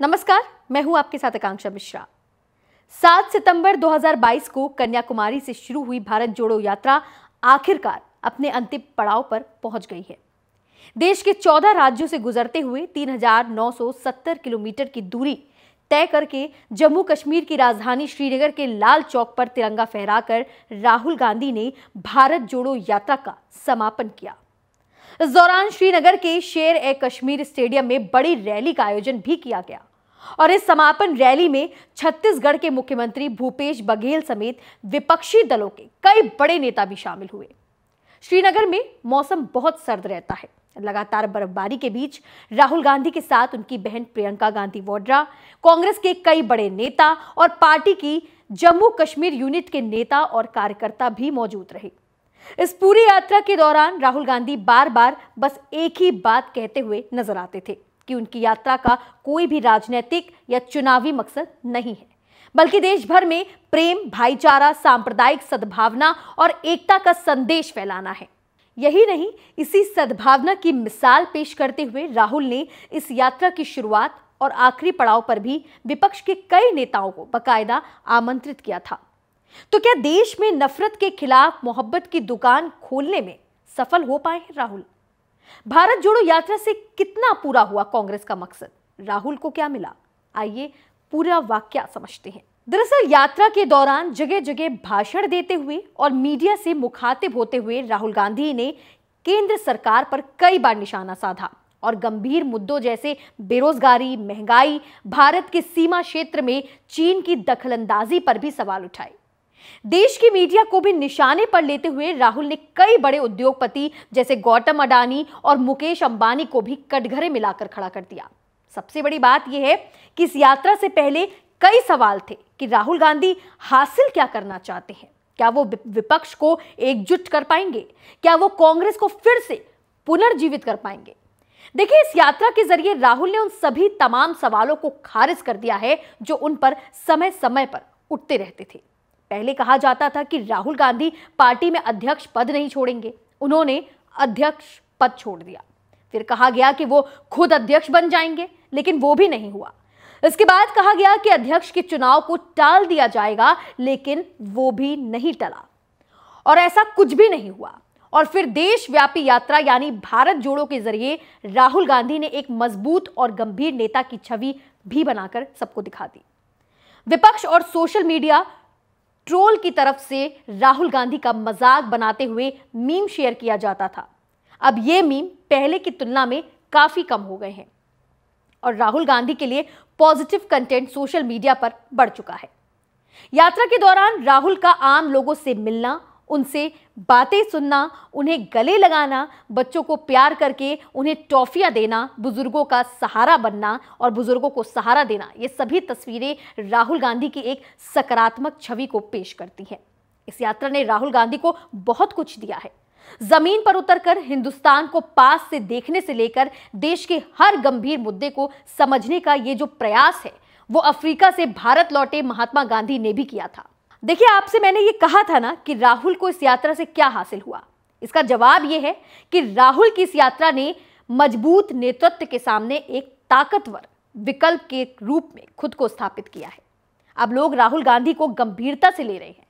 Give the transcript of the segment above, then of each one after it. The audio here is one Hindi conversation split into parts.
नमस्कार मैं हूं आपके साथ आकांक्षा मिश्रा 7 सितंबर 2022 को कन्याकुमारी से शुरू हुई भारत जोड़ो यात्रा आखिरकार अपने अंतिम पड़ाव पर पहुंच गई है देश के 14 राज्यों से गुजरते हुए 3,970 किलोमीटर की दूरी तय करके जम्मू कश्मीर की राजधानी श्रीनगर के लाल चौक पर तिरंगा फहराकर राहुल गांधी ने भारत जोड़ो यात्रा का समापन किया इस दौरान श्रीनगर के शेर ए कश्मीर स्टेडियम में बड़ी रैली का आयोजन भी किया गया और इस समापन रैली में छत्तीसगढ़ के मुख्यमंत्री भूपेश बघेल समेत विपक्षी दलों के कई बड़े नेता भी शामिल हुए श्रीनगर में मौसम बहुत सर्द रहता है लगातार बर्फबारी के बीच राहुल गांधी के साथ उनकी बहन प्रियंका गांधी वाड्रा कांग्रेस के कई बड़े नेता और पार्टी की जम्मू कश्मीर यूनिट के नेता और कार्यकर्ता भी मौजूद रहे इस पूरी यात्रा के दौरान राहुल गांधी बार बार बस एक ही बात कहते हुए नजर आते थे कि उनकी यात्रा का कोई भी राजनीतिक या चुनावी मकसद नहीं है बल्कि देश भर में प्रेम भाईचारा सांप्रदायिक सद्भावना और एकता का संदेश फैलाना है यही नहीं इसी सद्भावना की मिसाल पेश करते हुए राहुल ने इस यात्रा की शुरुआत और आखिरी पड़ाव पर भी विपक्ष के कई नेताओं को बकायदा आमंत्रित किया था तो क्या देश में नफरत के खिलाफ मोहब्बत की दुकान खोलने में सफल हो पाए हैं राहुल भारत जोड़ो यात्रा से कितना पूरा हुआ कांग्रेस का मकसद राहुल को क्या मिला आइए पूरा वाक्य समझते हैं दरअसल यात्रा के दौरान जगह जगह भाषण देते हुए और मीडिया से मुखातिब होते हुए राहुल गांधी ने केंद्र सरकार पर कई बार निशाना साधा और गंभीर मुद्दों जैसे बेरोजगारी महंगाई भारत के सीमा क्षेत्र में चीन की दखलंदाजी पर भी सवाल उठाए देश की मीडिया को भी निशाने पर लेते हुए राहुल ने कई बड़े उद्योगपति जैसे गौतम अडानी और मुकेश अंबानी को भी कटघरे मिलाकर खड़ा कर दिया सबसे बड़ी बात यह है कि इस यात्रा से पहले कई सवाल थे कि राहुल गांधी हासिल क्या करना चाहते हैं क्या वो विपक्ष को एकजुट कर पाएंगे क्या वो कांग्रेस को फिर से पुनर्जीवित कर पाएंगे देखिए इस यात्रा के जरिए राहुल ने उन सभी तमाम सवालों को खारिज कर दिया है जो उन पर समय समय पर उठते रहते थे पहले कहा जाता था कि राहुल गांधी पार्टी में अध्यक्ष पद नहीं छोड़ेंगे उन्होंने अध्यक्ष पद छोड़ दिया फिर कहा गया कि वो खुद अध्यक्ष बन जाएंगे लेकिन वो भी नहीं हुआ इसके बाद कहा गया कि अध्यक्ष के चुनाव को टाल दिया जाएगा लेकिन वो भी नहीं टला और ऐसा कुछ भी नहीं हुआ और फिर देशव्यापी यात्रा यानी भारत जोड़ो के जरिए राहुल गांधी ने एक मजबूत और गंभीर नेता की छवि भी बनाकर सबको दिखा दी विपक्ष और सोशल मीडिया ट्रोल की तरफ से राहुल गांधी का मजाक बनाते हुए मीम शेयर किया जाता था अब ये मीम पहले की तुलना में काफ़ी कम हो गए हैं और राहुल गांधी के लिए पॉजिटिव कंटेंट सोशल मीडिया पर बढ़ चुका है यात्रा के दौरान राहुल का आम लोगों से मिलना उनसे बातें सुनना उन्हें गले लगाना बच्चों को प्यार करके उन्हें टॉफ़ियाँ देना बुज़ुर्गों का सहारा बनना और बुज़ुर्गों को सहारा देना ये सभी तस्वीरें राहुल गांधी की एक सकारात्मक छवि को पेश करती हैं इस यात्रा ने राहुल गांधी को बहुत कुछ दिया है जमीन पर उतरकर हिंदुस्तान को पास से देखने से लेकर देश के हर गंभीर मुद्दे को समझने का ये जो प्रयास है वो अफ्रीका से भारत लौटे महात्मा गांधी ने भी किया था देखिए आपसे मैंने ये कहा था ना कि राहुल को इस यात्रा से क्या हासिल हुआ इसका जवाब यह है कि राहुल की इस यात्रा ने मजबूत नेतृत्व के सामने एक ताकतवर विकल्प के रूप में खुद को स्थापित किया है अब लोग राहुल गांधी को गंभीरता से ले रहे हैं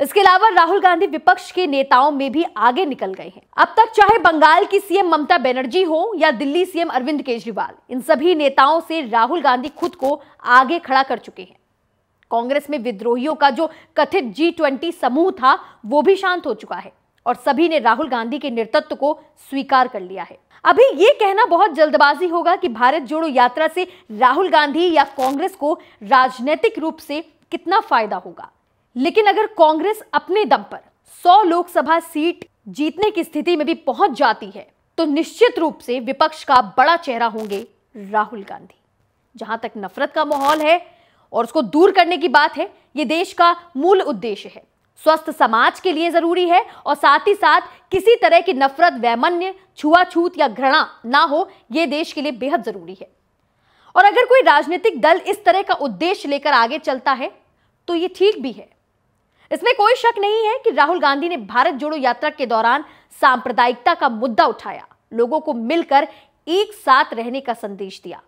इसके अलावा राहुल गांधी विपक्ष के नेताओं में भी आगे निकल गए हैं अब तक चाहे बंगाल की सीएम ममता बनर्जी हो या दिल्ली सीएम अरविंद केजरीवाल इन सभी नेताओं से राहुल गांधी खुद को आगे खड़ा कर चुके हैं कांग्रेस में विद्रोहियों का जो कथित जी ट्वेंटी समूह था वो भी शांत हो चुका है और सभी ने राहुल गांधी के नेतृत्व को स्वीकार कर लिया है अभी ये कहना बहुत जल्दबाजी होगा कि भारत जोड़ो यात्रा से राहुल गांधी या कांग्रेस को राजनीतिक रूप से कितना फायदा होगा लेकिन अगर कांग्रेस अपने दम पर 100 लोकसभा सीट जीतने की स्थिति में भी पहुंच जाती है तो निश्चित रूप से विपक्ष का बड़ा चेहरा होंगे राहुल गांधी जहां तक नफरत का माहौल है और उसको दूर करने की बात है ये देश का मूल उद्देश्य है स्वस्थ समाज के लिए जरूरी है और साथ ही साथ किसी तरह की नफरत वैमन्य छुआछूत या घृणा ना हो यह देश के लिए बेहद जरूरी है और अगर कोई राजनीतिक दल इस तरह का उद्देश्य लेकर आगे चलता है तो ये ठीक भी है इसमें कोई शक नहीं है कि राहुल गांधी ने भारत जोड़ो यात्रा के दौरान सांप्रदायिकता का मुद्दा उठाया लोगों को मिलकर एक साथ रहने का संदेश दिया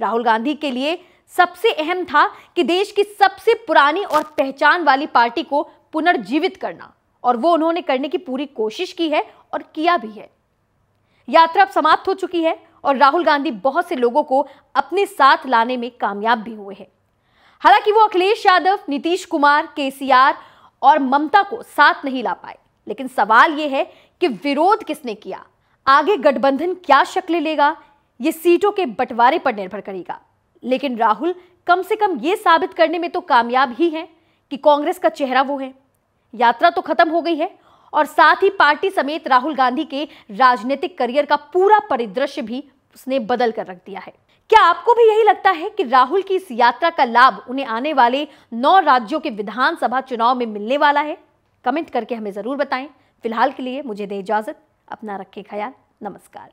राहुल गांधी के लिए सबसे अहम था कि देश की सबसे पुरानी और पहचान वाली पार्टी को पुनर्जीवित करना और वो उन्होंने करने की पूरी कोशिश की है और किया भी है यात्रा अब समाप्त हो चुकी है और राहुल गांधी बहुत से लोगों को अपने साथ लाने में कामयाब भी हुए हैं हालांकि वो अखिलेश यादव नीतीश कुमार केसीआर और ममता को साथ नहीं ला पाए लेकिन सवाल यह है कि विरोध किसने किया आगे गठबंधन क्या शक्ल लेगा ये सीटों के बंटवारे पर निर्भर करेगा लेकिन राहुल कम से कम ये साबित करने में तो कामयाब ही हैं कि कांग्रेस का चेहरा वो है यात्रा तो खत्म हो गई है और साथ ही पार्टी समेत राहुल गांधी के राजनीतिक करियर का पूरा परिदृश्य भी उसने बदल कर रख दिया है क्या आपको भी यही लगता है कि राहुल की इस यात्रा का लाभ उन्हें आने वाले नौ राज्यों के विधानसभा चुनाव में मिलने वाला है कमेंट करके हमें जरूर बताएं फिलहाल के लिए मुझे दे इजाजत अपना रखे ख्याल नमस्कार